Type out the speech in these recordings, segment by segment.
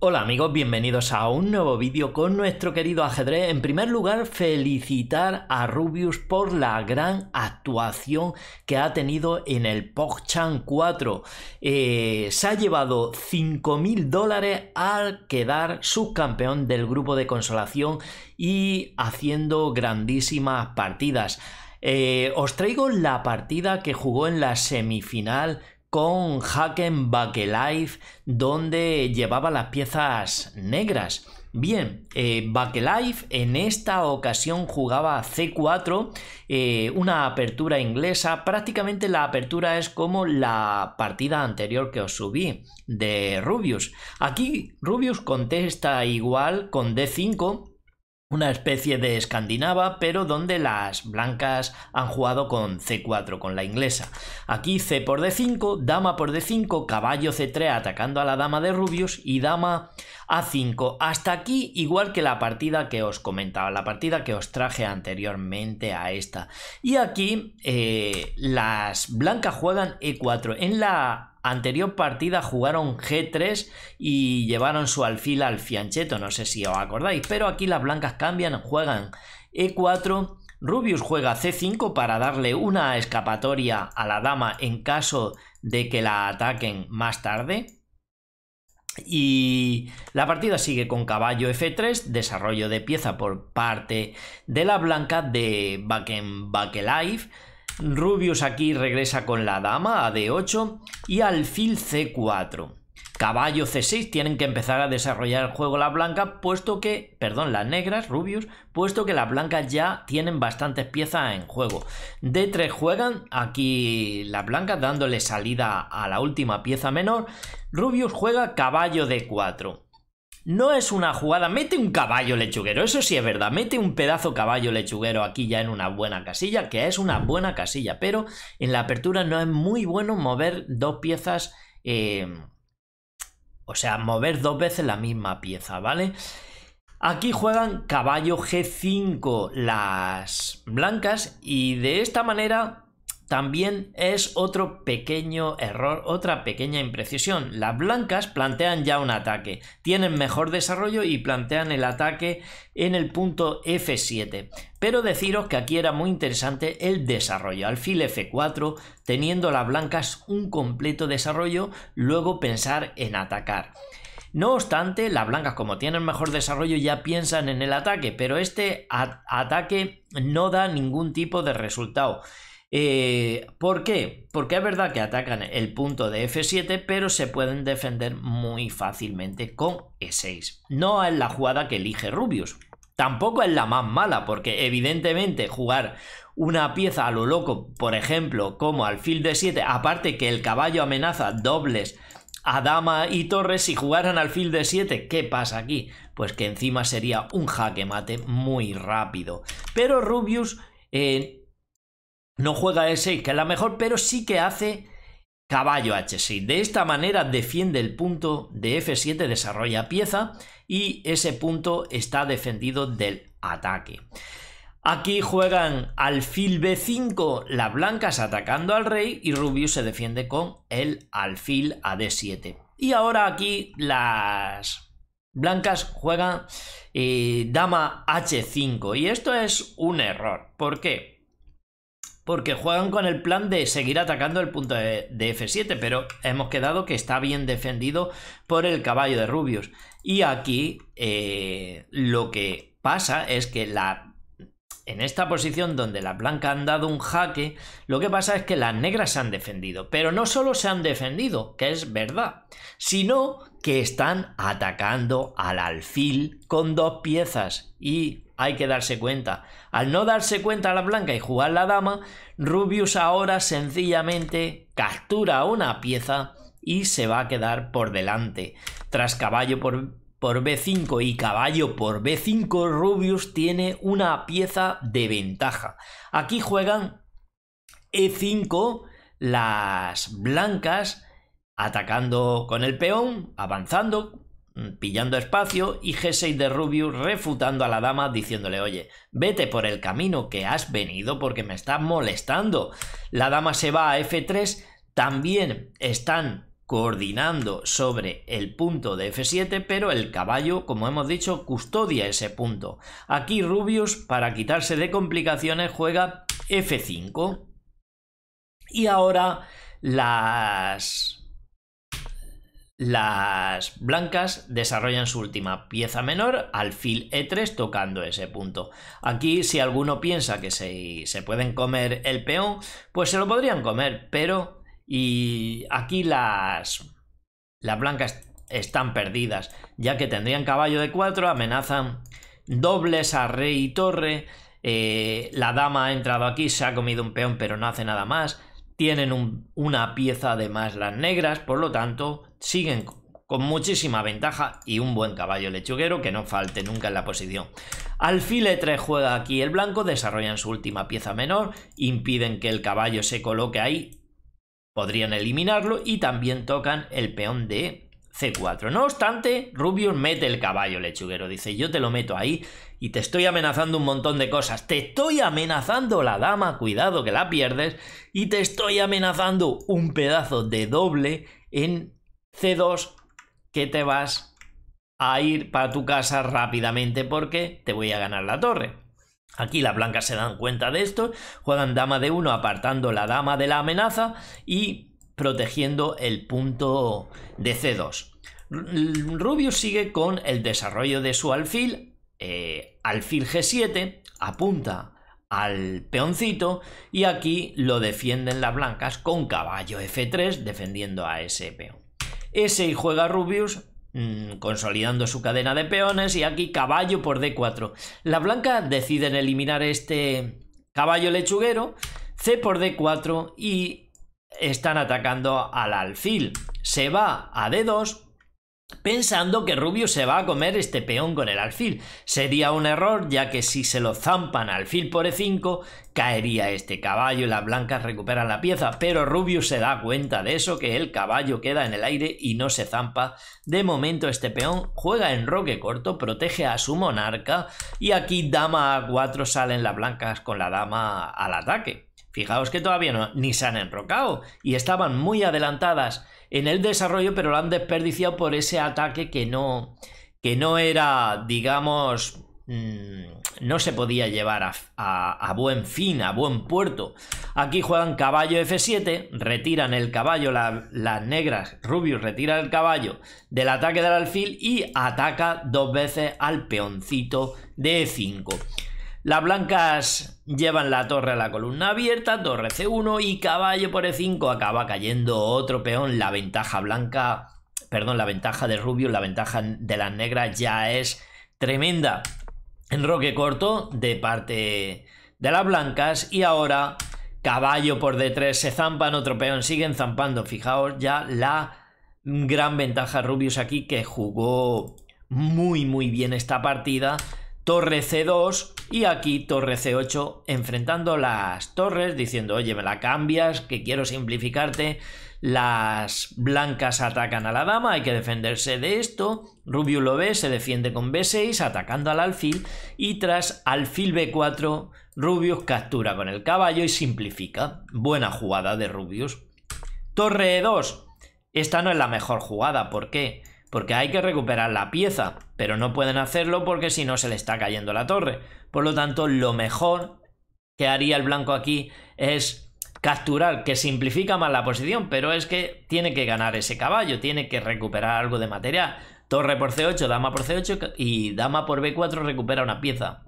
Hola amigos, bienvenidos a un nuevo vídeo con nuestro querido ajedrez. En primer lugar, felicitar a Rubius por la gran actuación que ha tenido en el Pogchan 4. Eh, se ha llevado 5.000 dólares al quedar subcampeón del grupo de consolación y haciendo grandísimas partidas. Eh, os traigo la partida que jugó en la semifinal con Haken Bakelife, donde llevaba las piezas negras. Bien, eh, en esta ocasión jugaba C4, eh, una apertura inglesa. Prácticamente la apertura es como la partida anterior que os subí de Rubius. Aquí Rubius contesta igual con D5 una especie de escandinava, pero donde las blancas han jugado con C4, con la inglesa. Aquí C por D5, dama por D5, caballo C3 atacando a la dama de rubios y dama A5. Hasta aquí igual que la partida que os comentaba, la partida que os traje anteriormente a esta. Y aquí eh, las blancas juegan E4. En la anterior partida jugaron G3 y llevaron su alfil al fiancheto, no sé si os acordáis, pero aquí las blancas cambian, juegan E4, Rubius juega C5 para darle una escapatoria a la dama en caso de que la ataquen más tarde. Y la partida sigue con caballo F3, desarrollo de pieza por parte de la blanca de Bakken Life. Rubius aquí regresa con la dama a d8 y alfil c4. Caballo c6 tienen que empezar a desarrollar el juego la blanca puesto que, perdón, las negras, Rubius, puesto que las blancas ya tienen bastantes piezas en juego. d3 juegan aquí las blancas dándole salida a la última pieza menor. Rubius juega caballo d4. No es una jugada. Mete un caballo lechuguero, eso sí es verdad. Mete un pedazo caballo lechuguero aquí ya en una buena casilla, que es una buena casilla. Pero en la apertura no es muy bueno mover dos piezas. Eh, o sea, mover dos veces la misma pieza, ¿vale? Aquí juegan caballo G5 las blancas y de esta manera también es otro pequeño error, otra pequeña imprecisión. Las blancas plantean ya un ataque, tienen mejor desarrollo y plantean el ataque en el punto F7. Pero deciros que aquí era muy interesante el desarrollo. Alfil F4, teniendo las blancas un completo desarrollo, luego pensar en atacar. No obstante, las blancas como tienen mejor desarrollo ya piensan en el ataque, pero este ataque no da ningún tipo de resultado. Eh, ¿Por qué? Porque es verdad que atacan el punto de F7, pero se pueden defender muy fácilmente con E6. No es la jugada que elige Rubius. Tampoco es la más mala, porque evidentemente jugar una pieza a lo loco, por ejemplo, como alfil de 7, aparte que el caballo amenaza dobles a dama y torres, si jugaran alfil de 7, ¿qué pasa aquí? Pues que encima sería un jaque mate muy rápido. Pero Rubius eh, no juega E6, que es la mejor, pero sí que hace caballo H6. De esta manera defiende el punto de F7, desarrolla pieza y ese punto está defendido del ataque. Aquí juegan alfil B5 las blancas atacando al rey y Rubius se defiende con el alfil a D7. Y ahora aquí las blancas juegan eh, dama H5 y esto es un error. ¿Por qué? porque juegan con el plan de seguir atacando el punto de, F7, pero hemos quedado que está bien defendido por el caballo de rubios. Y aquí eh, lo que pasa es que la, en esta posición donde las blancas han dado un jaque, lo que pasa es que las negras se han defendido, pero no solo se han defendido, que es verdad, sino que están atacando al alfil con dos piezas y hay que darse cuenta. Al no darse cuenta a la blanca y jugar la dama, Rubius ahora sencillamente captura una pieza y se va a quedar por delante. Tras caballo por, por B5 y caballo por B5, Rubius tiene una pieza de ventaja. Aquí juegan E5 las blancas atacando con el peón, avanzando Mm, pillando espacio y G6 de Rubius refutando a la dama diciéndole, oye, vete por el camino que has venido porque me estás molestando. La dama se va a F3, también están coordinando sobre el punto de F7, pero el caballo, como hemos dicho, custodia ese punto. Aquí Rubius, para quitarse de complicaciones, juega F5. Y ahora las las blancas desarrollan su última pieza menor, alfil E3, tocando ese punto. Aquí, si alguno piensa que se, pueden comer el peón, pues se lo podrían comer, pero. Y aquí las. blancas están perdidas, ya que tendrían caballo de 4, amenazan dobles a rey y torre. Eh, la dama ha entrado aquí, se ha comido un peón, pero no hace nada más tienen una pieza de más las negras, por lo tanto, siguen con muchísima ventaja y un buen caballo lechuguero que no falte nunca en la posición. Alfil E3 juega aquí el blanco, desarrollan su última pieza menor, impiden que el caballo se coloque ahí, podrían eliminarlo y también tocan el peón de C4. No obstante, Rubius mete el caballo lechuguero, dice yo te lo meto ahí y te estoy amenazando un montón de cosas. Te estoy amenazando la dama, cuidado que la pierdes, y te estoy amenazando un pedazo de doble en C2 que te vas a ir para tu casa rápidamente porque te voy a ganar la torre. Aquí las blancas se dan cuenta de esto, juegan dama de 1 apartando la dama de la amenaza y protegiendo el punto de C2. Rubius sigue con el desarrollo de su alfil eh, alfil G7, apunta al peoncito y aquí lo defienden las blancas con caballo F3 defendiendo a ese peón. Ese y juega Rubius mm, consolidando su cadena de peones y aquí caballo por D4. Las blancas deciden eliminar este caballo lechuguero, C por D4 y están atacando al alfil. Se va a D2 pensando que Rubio se va a comer este peón con el alfil. Sería un error, ya que si se lo zampan alfil por e5, caería este caballo y las blancas recuperan la pieza, pero Rubio se da cuenta de eso, que el caballo queda en el aire y no se zampa. De momento este peón juega en roque corto, protege a su monarca y aquí dama a 4 salen las blancas con la dama al ataque. Fijaos que todavía no, ni se han enrocado y estaban muy adelantadas en el desarrollo, pero lo han desperdiciado por ese ataque que no, que no era, digamos, mm, no se podía llevar a, buen fin, a buen puerto. Aquí juegan caballo F7, retiran el caballo, las negras, Rubius retira el caballo del ataque del alfil y ataca dos veces al peoncito de E5. Las blancas llevan la torre a la columna abierta, torre C1 y caballo por E5 acaba cayendo otro peón. La ventaja blanca, perdón, la ventaja de Rubio, la ventaja de las negras ya es tremenda. Enroque corto de parte de las blancas y ahora caballo por D3, se zampan, otro peón, siguen zampando. Fijaos ya la gran ventaja Rubius aquí que jugó muy muy bien esta partida torre C2 y aquí torre C8 enfrentando las torres diciendo, oye, me la cambias, que quiero simplificarte. Las blancas atacan a la dama, hay que defenderse de esto. Rubio lo ve, se defiende con B6 atacando al alfil y tras alfil B4 Rubius captura con el caballo y simplifica. Buena jugada de Rubius. Torre E2. Esta no es la mejor jugada, ¿por qué? porque hay que recuperar la pieza, pero no pueden hacerlo porque si no se le está cayendo la torre. Por lo tanto, lo mejor que haría el blanco aquí es capturar, que simplifica más la posición, pero es que tiene que ganar ese caballo, tiene que recuperar algo de material. Torre por C8, dama por C8 y dama por B4 recupera una pieza.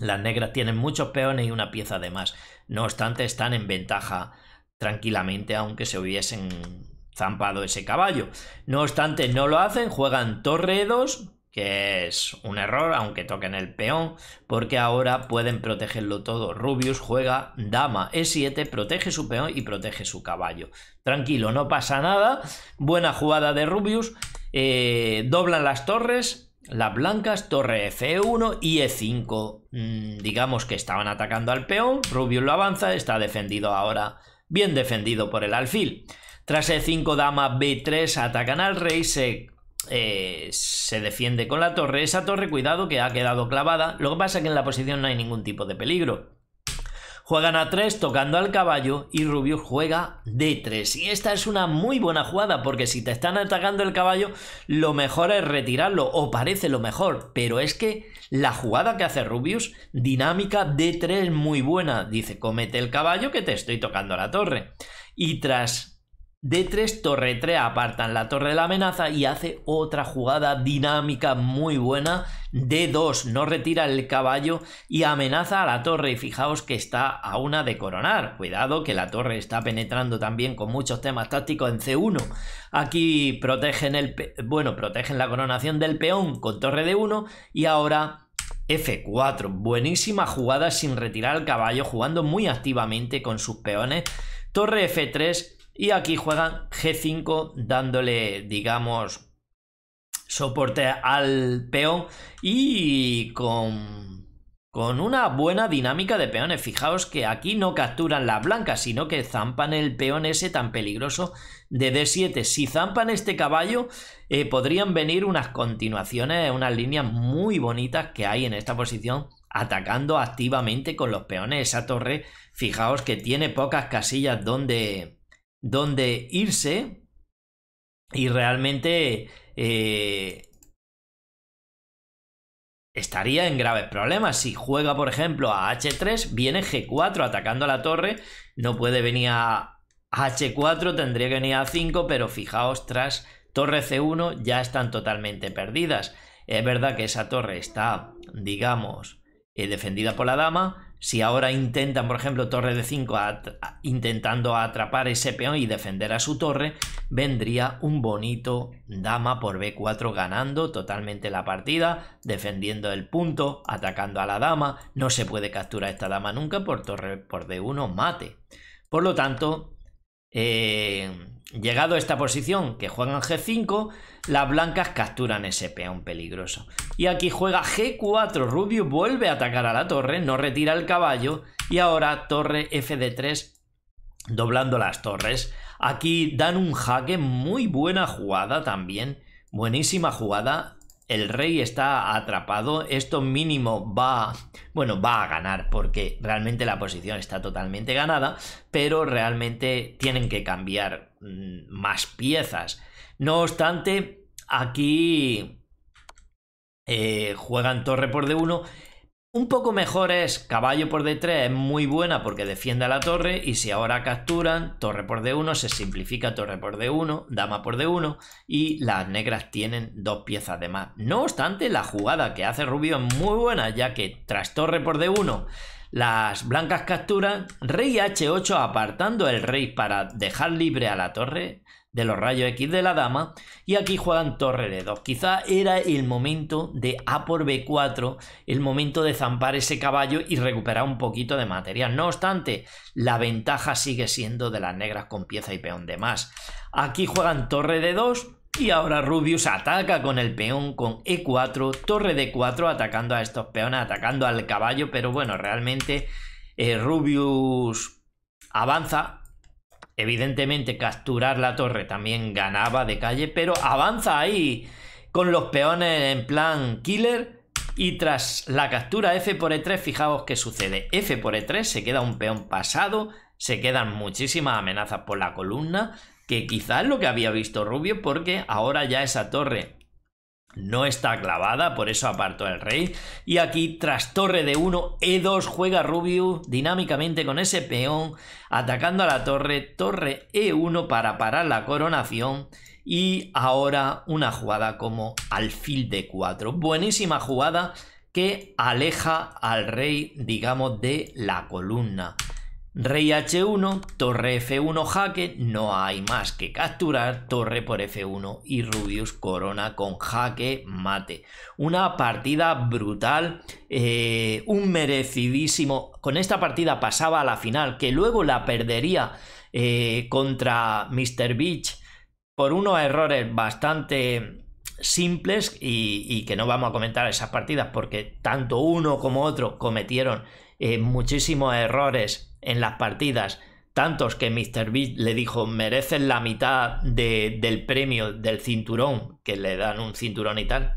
Las negras tienen muchos peones y una pieza de más. No obstante, están en ventaja tranquilamente, aunque se hubiesen zampado ese caballo. No obstante, no lo hacen, juegan torre 2, que es un error, aunque toquen el peón, porque ahora pueden protegerlo todo. Rubius juega dama e7, protege su peón y protege su caballo. Tranquilo, no pasa nada. Buena jugada de Rubius. Eh, doblan las torres, las blancas, torre F1 e y E5. Mm, digamos que estaban atacando al peón, Rubius lo avanza, está defendido ahora, bien defendido por el alfil. Tras e 5 dama b3 atacan al rey, se, eh, se defiende con la torre. Esa torre, cuidado, que ha quedado clavada. Lo que pasa es que en la posición no hay ningún tipo de peligro. Juegan a 3 tocando al caballo y Rubius juega D3. Y esta es una muy buena jugada porque si te están atacando el caballo, lo mejor es retirarlo o parece lo mejor. Pero es que la jugada que hace Rubius, dinámica D3 muy buena. Dice, comete el caballo que te estoy tocando la torre. Y tras D3, torre 3, apartan la torre de la amenaza y hace otra jugada dinámica muy buena. D2, no retira el caballo y amenaza a la torre. Y fijaos que está a una de coronar. Cuidado que la torre está penetrando también con muchos temas tácticos en C1. Aquí protegen, el, bueno, la coronación del peón con torre d 1 y ahora F4, buenísima jugada sin retirar el caballo, jugando muy activamente con sus peones. Torre F3 y aquí juegan G5 dándole, digamos, soporte al peón y con, con una buena dinámica de peones. Fijaos que aquí no capturan las blancas, sino que zampan el peón ese tan peligroso de D7. Si zampan este caballo, eh, podrían venir unas continuaciones, unas líneas muy bonitas que hay en esta posición atacando activamente con los peones esa torre. Fijaos que tiene pocas casillas donde donde irse y realmente eh, estaría en graves problemas. Si juega, por ejemplo, a H3, viene G4 atacando a la torre, no puede venir a H4, tendría que venir a 5, pero fijaos, tras torre C1 ya están totalmente perdidas. Es verdad que esa torre está, digamos, eh, defendida por la dama, si ahora intentan, por ejemplo, torre de 5 intentando atrapar ese peón y defender a su torre, vendría un bonito dama por b4 ganando totalmente la partida, defendiendo el punto, atacando a la dama. No se puede capturar esta dama nunca por torre por d1 mate. Por lo tanto, eh, llegado a esta posición que juegan G5, las blancas capturan ese peón peligroso. Y aquí juega G4, Rubio vuelve a atacar a la torre, no retira el caballo y ahora torre FD3 doblando las torres. Aquí dan un jaque, muy buena jugada también, buenísima jugada el rey está atrapado, esto mínimo va, bueno, va a ganar porque realmente la posición está totalmente ganada, pero realmente tienen que cambiar mm, más piezas. No obstante, aquí eh, juegan torre por de uno. Un poco mejor es caballo por D3, es muy buena porque defiende a la torre y si ahora capturan torre por D1 se simplifica torre por D1, dama por D1 y las negras tienen dos piezas de más. No obstante, la jugada que hace Rubio es muy buena ya que tras torre por D1 las blancas capturan rey H8 apartando el rey para dejar libre a la torre de los rayos X de la dama y aquí juegan torre de 2. Quizá era el momento de A por B4, el momento de zampar ese caballo y recuperar un poquito de material. No obstante, la ventaja sigue siendo de las negras con pieza y peón de más. Aquí juegan torre de 2 y ahora Rubius ataca con el peón con E4, torre de 4 atacando a estos peones, atacando al caballo, pero bueno, realmente eh, Rubius avanza Evidentemente capturar la torre también ganaba de calle, pero avanza ahí con los peones en plan killer. Y tras la captura F por E3, fijaos qué sucede. F por E3 se queda un peón pasado, se quedan muchísimas amenazas por la columna, que quizás lo que había visto Rubio, porque ahora ya esa torre no está clavada, por eso apartó el rey. Y aquí, tras torre de 1, E2 juega Rubius dinámicamente con ese peón, atacando a la torre, torre E1 para parar la coronación. Y ahora una jugada como alfil de 4. Buenísima jugada que aleja al rey, digamos, de la columna. Rey H1, torre F1 jaque, no hay más que capturar, torre por F1 y Rubius corona con jaque mate. Una partida brutal, eh, un merecidísimo. Con esta partida pasaba a la final, que luego la perdería eh, contra Mr. Beach por unos errores bastante simples y, que no vamos a comentar esas partidas porque tanto uno como otro cometieron eh, muchísimos errores en las partidas. Tantos que Mr. Beast le dijo, merecen la mitad del premio del cinturón, que le dan un cinturón y tal.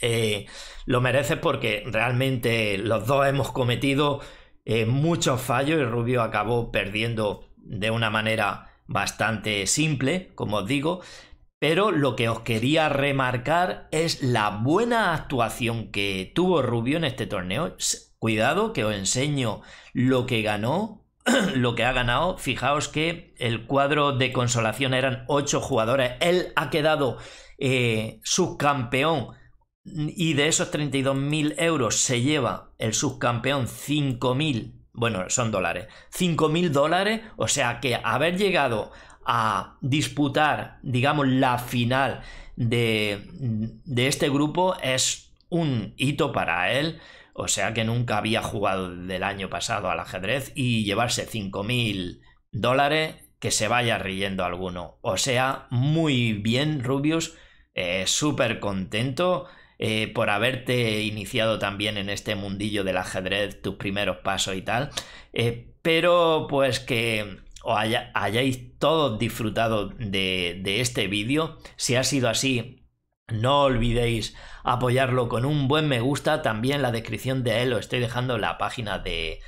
Eh, lo mereces porque realmente los dos hemos cometido eh, muchos fallos y Rubio acabó perdiendo de una manera bastante simple, como os digo. Pero lo que os quería remarcar es la buena actuación que tuvo Rubio en este torneo. Cuidado que os enseño lo que ganó, lo que ha ganado. Fijaos que el cuadro de consolación eran 8 jugadores. Él ha quedado eh, subcampeón y de esos 32.000 euros se lleva el subcampeón 5.000, bueno, son dólares, 5.000 dólares, o sea que haber llegado a disputar, digamos, la final de, de este grupo es un hito para él o sea que nunca había jugado del año pasado al ajedrez y llevarse 5.000 dólares que se vaya riendo alguno. O sea, muy bien, Rubius. Eh, súper contento eh, por haberte iniciado también en este mundillo del ajedrez, tus primeros pasos y tal. Espero eh, pero pues que os hayáis todos disfrutado de, de este vídeo. Si ha sido así, no olvidéis apoyarlo con un buen me gusta. También la descripción de él os estoy dejando la página de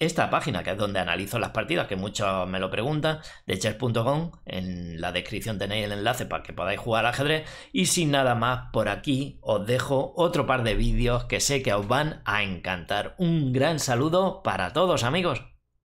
esta página, que es donde analizo las partidas, que muchos me lo preguntan, de chess.com. En la descripción tenéis el enlace para que podáis jugar ajedrez. Y sin nada más, por aquí os dejo otro par de vídeos que sé que os van a encantar. Un gran saludo para todos, amigos.